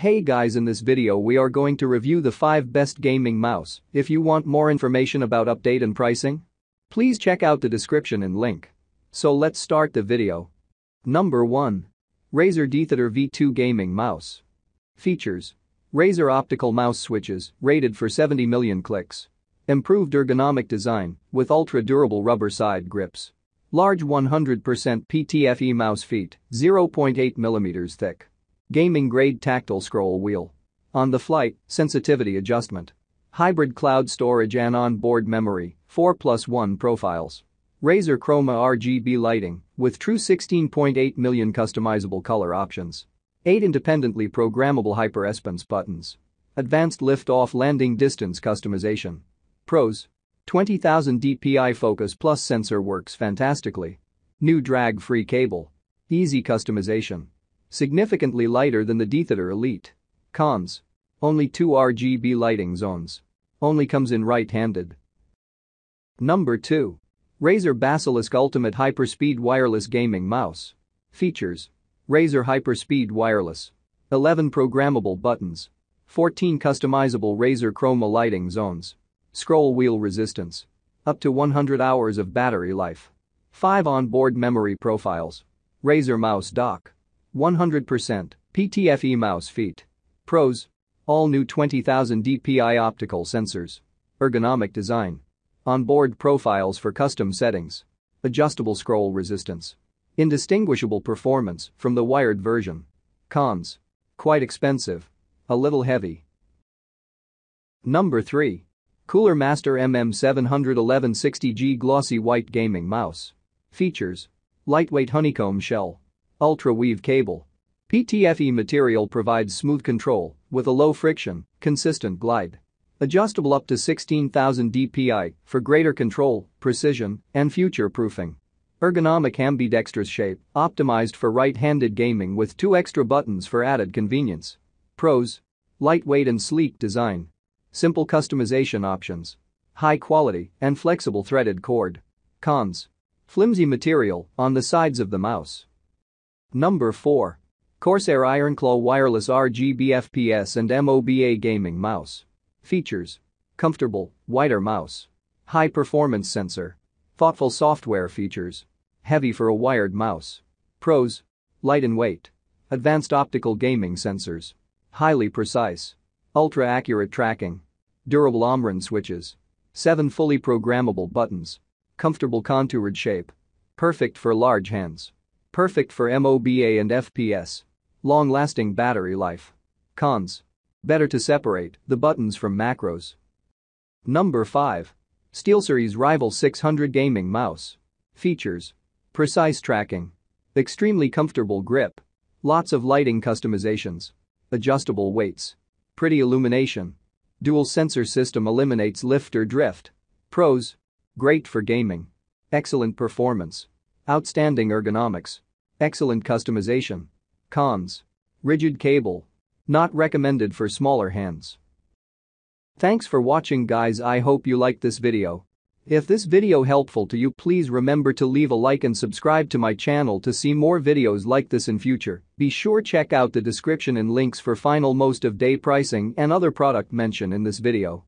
Hey guys in this video we are going to review the 5 best gaming mouse, if you want more information about update and pricing, please check out the description and link. So let's start the video. Number 1. Razer Detheater V2 Gaming Mouse. Features. Razer optical mouse switches, rated for 70 million clicks. Improved ergonomic design, with ultra-durable rubber side grips. Large 100% PTFE mouse feet, 0.8 mm thick Gaming-grade tactile scroll wheel. On the flight, sensitivity adjustment. Hybrid cloud storage and onboard memory, 4 plus 1 profiles. Razer Chroma RGB lighting with true 16.8 million customizable color options. 8 independently programmable hyper-espence buttons. Advanced lift-off landing distance customization. Pros 20,000 dpi focus plus sensor works fantastically. New drag-free cable. Easy customization. Significantly lighter than the D-Theater Elite. Cons. Only two RGB lighting zones. Only comes in right-handed. Number 2. Razer Basilisk Ultimate Hyperspeed Wireless Gaming Mouse. Features. Razer Hyperspeed Wireless. 11 programmable buttons. 14 customizable Razer Chroma lighting zones. Scroll wheel resistance. Up to 100 hours of battery life. 5 onboard memory profiles. Razer mouse dock. 100% PTFE mouse feet. Pros. All new 20,000 dpi optical sensors. Ergonomic design. Onboard profiles for custom settings. Adjustable scroll resistance. Indistinguishable performance from the wired version. Cons. Quite expensive. A little heavy. Number 3. Cooler Master mm 71160 g Glossy White Gaming Mouse. Features. Lightweight honeycomb shell. Ultra-weave cable. PTFE material provides smooth control with a low friction, consistent glide. Adjustable up to 16,000 dpi for greater control, precision, and future-proofing. Ergonomic ambidextrous shape, optimized for right-handed gaming with two extra buttons for added convenience. Pros. Lightweight and sleek design. Simple customization options. High quality and flexible threaded cord. Cons. Flimsy material on the sides of the mouse. Number 4. Corsair Ironclaw Wireless RGB FPS and MOBA Gaming Mouse. Features. Comfortable, wider mouse. High performance sensor. Thoughtful software features. Heavy for a wired mouse. Pros. Light and weight. Advanced optical gaming sensors. Highly precise. Ultra accurate tracking. Durable Omron switches. 7 fully programmable buttons. Comfortable contoured shape. Perfect for large hands. Perfect for MOBA and FPS. Long-lasting battery life. Cons. Better to separate the buttons from macros. Number 5. SteelSeries Rival 600 Gaming Mouse. Features. Precise tracking. Extremely comfortable grip. Lots of lighting customizations. Adjustable weights. Pretty illumination. Dual sensor system eliminates lift or drift. Pros. Great for gaming. Excellent performance. Outstanding ergonomics. Excellent customization. Cons. Rigid cable. Not recommended for smaller hands. Thanks for watching guys I hope you liked this video. If this video helpful to you please remember to leave a like and subscribe to my channel to see more videos like this in future, be sure check out the description and links for final most of day pricing and other product mentioned in this video.